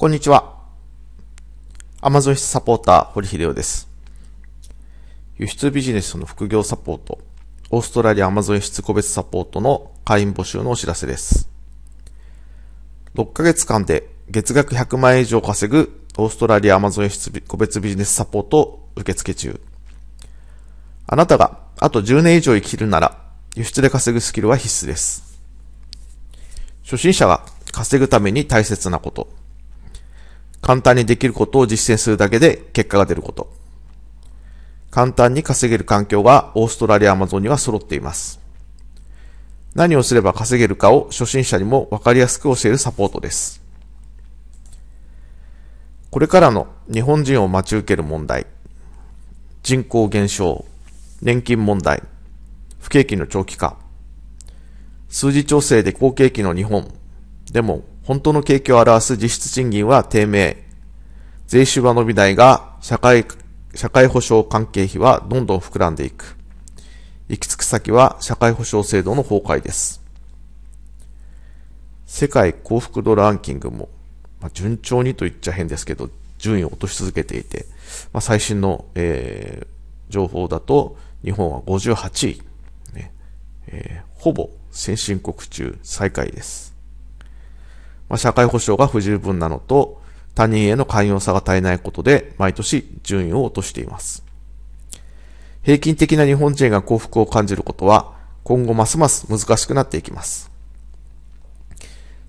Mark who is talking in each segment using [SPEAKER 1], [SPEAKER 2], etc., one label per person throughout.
[SPEAKER 1] こんにちは。アマゾン室サポーター、堀秀夫です。輸出ビジネスの副業サポート、オーストラリアアマゾン室輸出個別サポートの会員募集のお知らせです。6ヶ月間で月額100万円以上稼ぐオーストラリアアマゾン室輸出個別ビジネスサポート受付中。あなたがあと10年以上生きるなら、輸出で稼ぐスキルは必須です。初心者が稼ぐために大切なこと。簡単にできることを実践するだけで結果が出ること。簡単に稼げる環境がオーストラリアアマゾンには揃っています。何をすれば稼げるかを初心者にもわかりやすく教えるサポートです。これからの日本人を待ち受ける問題、人口減少、年金問題、不景気の長期化、数字調整で好景気の日本、でも本当の景気を表す実質賃金は低迷。税収は伸びないが、社会、社会保障関係費はどんどん膨らんでいく。行き着く先は社会保障制度の崩壊です。世界幸福度ランキングも、まあ、順調にと言っちゃ変ですけど、順位を落とし続けていて、まあ、最新の、えー、情報だと、日本は58位、ねえー、ほぼ先進国中最下位です。まあ、社会保障が不十分なのと、他人への寛容さが絶えないことで、毎年順位を落としています。平均的な日本人が幸福を感じることは、今後ますます難しくなっていきます。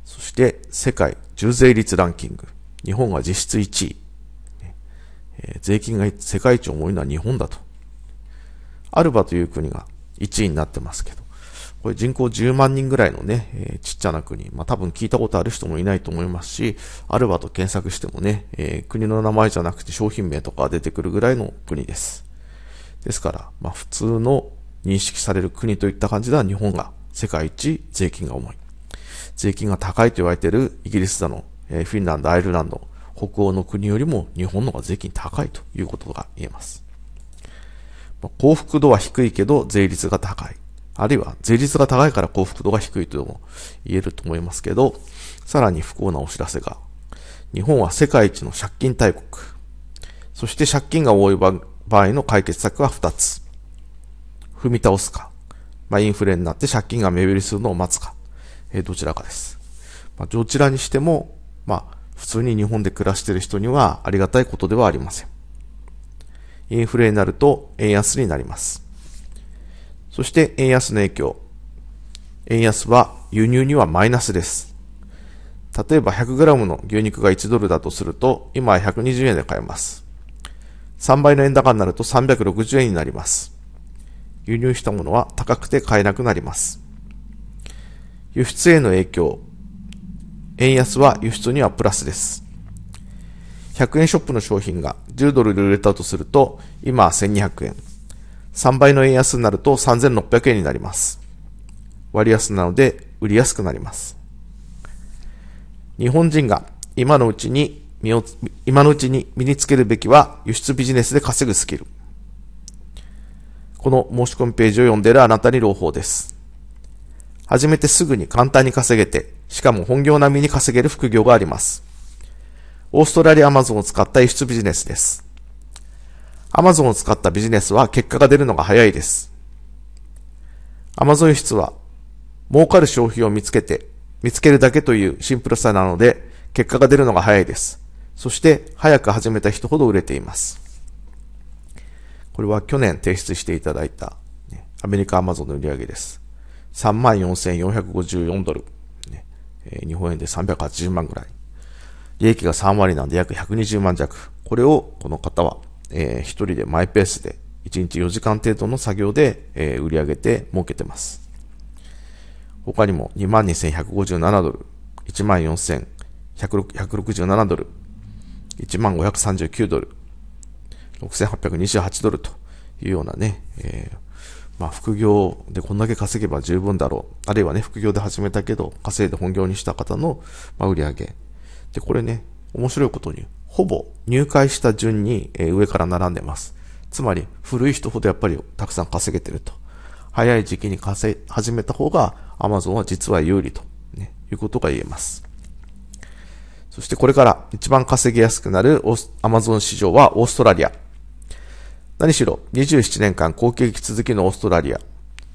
[SPEAKER 1] そして、世界重税率ランキング。日本は実質1位。税金が世界一重いのは日本だと。アルバという国が1位になってますけど。これ人口10万人ぐらいのね、えー、ちっちゃな国。まあ多分聞いたことある人もいないと思いますし、アルバと検索してもね、えー、国の名前じゃなくて商品名とか出てくるぐらいの国です。ですから、まあ普通の認識される国といった感じでは日本が世界一税金が重い。税金が高いと言われているイギリスだの、えー、フィンランド、アイルランド、北欧の国よりも日本の方が税金高いということが言えます。幸福度は低いけど税率が高い。あるいは税率が高いから幸福度が低いとも言えると思いますけど、さらに不幸なお知らせが、日本は世界一の借金大国。そして借金が多い場合の解決策は2つ。踏み倒すか、まあ、インフレになって借金が目減りするのを待つか、えー、どちらかです。まあ、どちらにしても、まあ、普通に日本で暮らしている人にはありがたいことではありません。インフレになると円安になります。そして円安の影響。円安は輸入にはマイナスです。例えば 100g の牛肉が1ドルだとすると、今は120円で買えます。3倍の円高になると360円になります。輸入したものは高くて買えなくなります。輸出への影響。円安は輸出にはプラスです。100円ショップの商品が10ドルで売れたとすると、今は1200円。3倍の円安になると3600円になります。割安なので売りやすくなります。日本人が今のうちに身を、今のうちに身につけるべきは輸出ビジネスで稼ぐスキル。この申し込みページを読んでいるあなたに朗報です。始めてすぐに簡単に稼げて、しかも本業並みに稼げる副業があります。オーストラリアアマゾンを使った輸出ビジネスです。Amazon を使ったビジネスは結果が出るのが早いです。Amazon 輸出は、儲かる消費を見つけて、見つけるだけというシンプルさなので、結果が出るのが早いです。そして、早く始めた人ほど売れています。これは去年提出していただいた、アメリカ Amazon の売り上げです。34,454ドル、日本円で380万ぐらい。利益が3割なんで約120万弱。これをこの方はえー、一人でマイペースで、一日4時間程度の作業で、えー、売り上げて儲けてます。他にも22,157ドル、14,167ドル、15,39ドル、6,828ドルというようなね、えー、まあ副業でこんだけ稼げば十分だろう。あるいはね、副業で始めたけど、稼いで本業にした方の、まあ、売り上げ。で、これね、面白いことに、ほぼ入会した順に、え上から並んでます。つまり、古い人ほどやっぱりたくさん稼げてると。早い時期に稼い、始めた方がアマゾンは実は有利と、ね、いうことが言えます。そしてこれから一番稼ぎやすくなる a アマゾン市場はオーストラリア。何しろ27年間後継気続きのオーストラリア。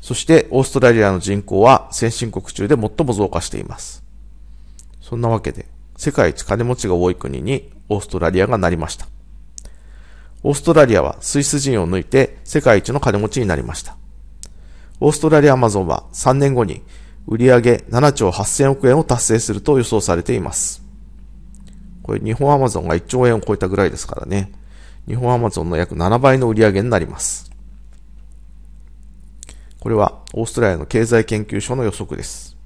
[SPEAKER 1] そしてオーストラリアの人口は先進国中で最も増加しています。そんなわけで、世界一金持ちが多い国にオーストラリアがなりました。オーストラリアはスイス人を抜いて世界一の金持ちになりました。オーストラリアアマゾンは3年後に売上7兆8000億円を達成すると予想されています。これ日本アマゾンが1兆円を超えたぐらいですからね。日本アマゾンの約7倍の売上になります。これはオーストラリアの経済研究所の予測です。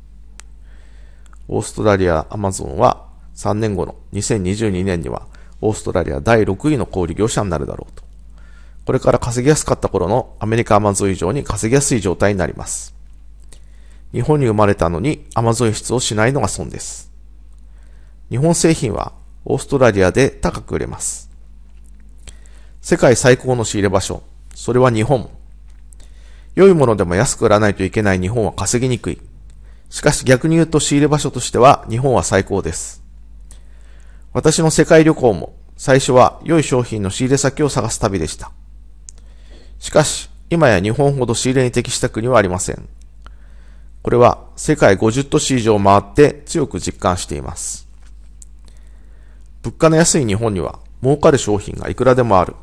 [SPEAKER 1] オーストラリアアマゾンは3年後の2022年には、オーストラリア第6位の小売業者になるだろうと。これから稼ぎやすかった頃のアメリカアマゾン以上に稼ぎやすい状態になります。日本に生まれたのにアマゾン輸出をしないのが損です。日本製品はオーストラリアで高く売れます。世界最高の仕入れ場所、それは日本。良いものでも安く売らないといけない日本は稼ぎにくい。しかし逆に言うと仕入れ場所としては日本は最高です。私の世界旅行も最初は良い商品の仕入れ先を探す旅でした。しかし、今や日本ほど仕入れに適した国はありません。これは世界50都市以上回って強く実感しています。物価の安い日本には儲かる商品がいくらでもある。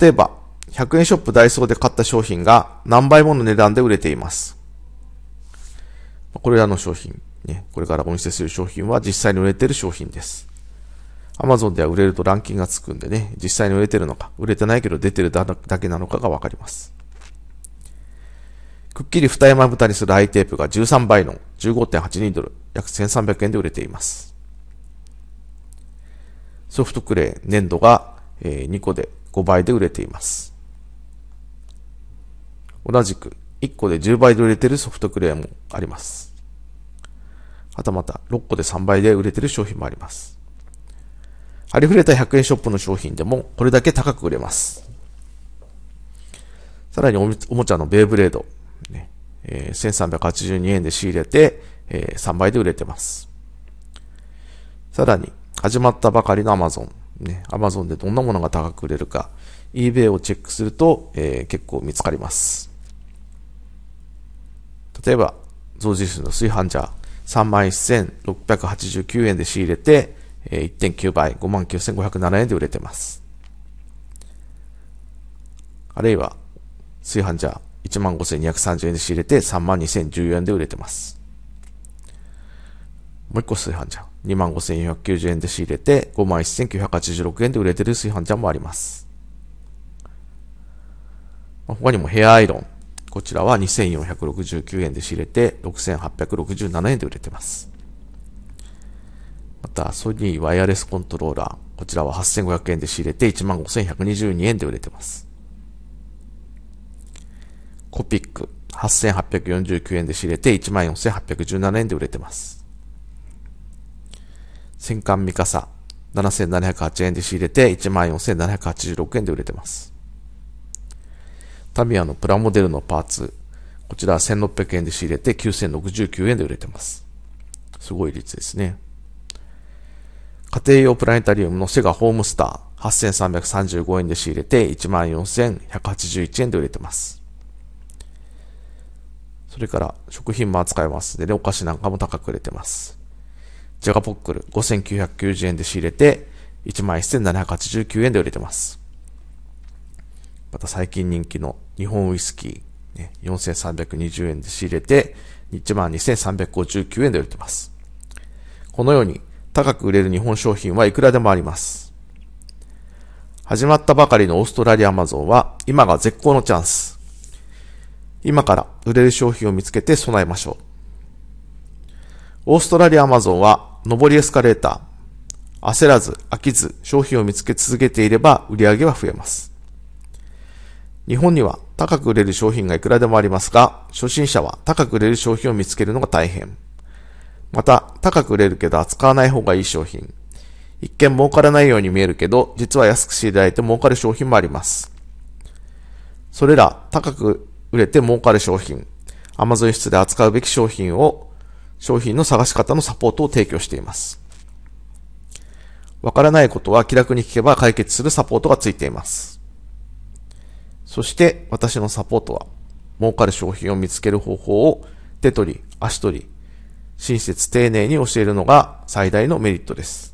[SPEAKER 1] 例えば、100円ショップダイソーで買った商品が何倍もの値段で売れています。これらの商品。ね、これからお見せする商品は実際に売れてる商品です。Amazon では売れるとランキングがつくんでね、実際に売れてるのか、売れてないけど出てるだけなのかがわかります。くっきり二重まぶたにするアイテープが13倍の15.82ドル、約1300円で売れています。ソフトクレー、粘土が2個で5倍で売れています。同じく1個で10倍で売れているソフトクレーもあります。はたまた6個で3倍で売れてる商品もあります。ありふれた100円ショップの商品でもこれだけ高く売れます。さらにおもちゃのベイブレード、ねえー、1382円で仕入れて、えー、3倍で売れてます。さらに、始まったばかりの Amazon、ね、Amazon でどんなものが高く売れるか、eBay をチェックすると、えー、結構見つかります。例えば、増税数の炊飯ジャー。31,689円で仕入れて、1.9倍、59,507円で売れてます。あるいは、炊飯ジャー、15,230円で仕入れて、32,014円で売れてます。もう一個炊飯ジャー、25,490円で仕入れて、51,986円で売れてる炊飯ジャーもあります。他にもヘアアイロン、こちらは2469円で仕入れて、6867円で売れてます。また、ソニーワイヤレスコントローラー。こちらは8500円で仕入れて、15122円で売れてます。コピック。8849円で仕入れて、14817円で売れてます。戦艦ミカサ。7708円で仕入れて、14786円で売れてます。タミヤのプラモデルのパーツ、こちら1600円で仕入れて9069円で売れてます。すごい率ですね。家庭用プラネタリウムのセガホームスター、8335円で仕入れて14181円で売れてます。それから食品も扱えますで、ね、お菓子なんかも高く売れてます。ジャガポックル5990円で仕入れて11789円で売れてます。また最近人気の日本ウイスキー、ね、4320円で仕入れて、12,359円で売れてます。このように、高く売れる日本商品はいくらでもあります。始まったばかりのオーストラリアアマゾンは、今が絶好のチャンス。今から売れる商品を見つけて備えましょう。オーストラリアアマゾンは、上りエスカレーター。焦らず、飽きず、商品を見つけ続けていれば、売り上げは増えます。日本には高く売れる商品がいくらでもありますが、初心者は高く売れる商品を見つけるのが大変。また、高く売れるけど扱わない方がいい商品。一見儲からないように見えるけど、実は安くしていただいて儲かる商品もあります。それら、高く売れて儲かる商品、Amazon 室で扱うべき商品を、商品の探し方のサポートを提供しています。わからないことは気楽に聞けば解決するサポートがついています。そして私のサポートは、儲かる商品を見つける方法を手取り、足取り、親切丁寧に教えるのが最大のメリットです。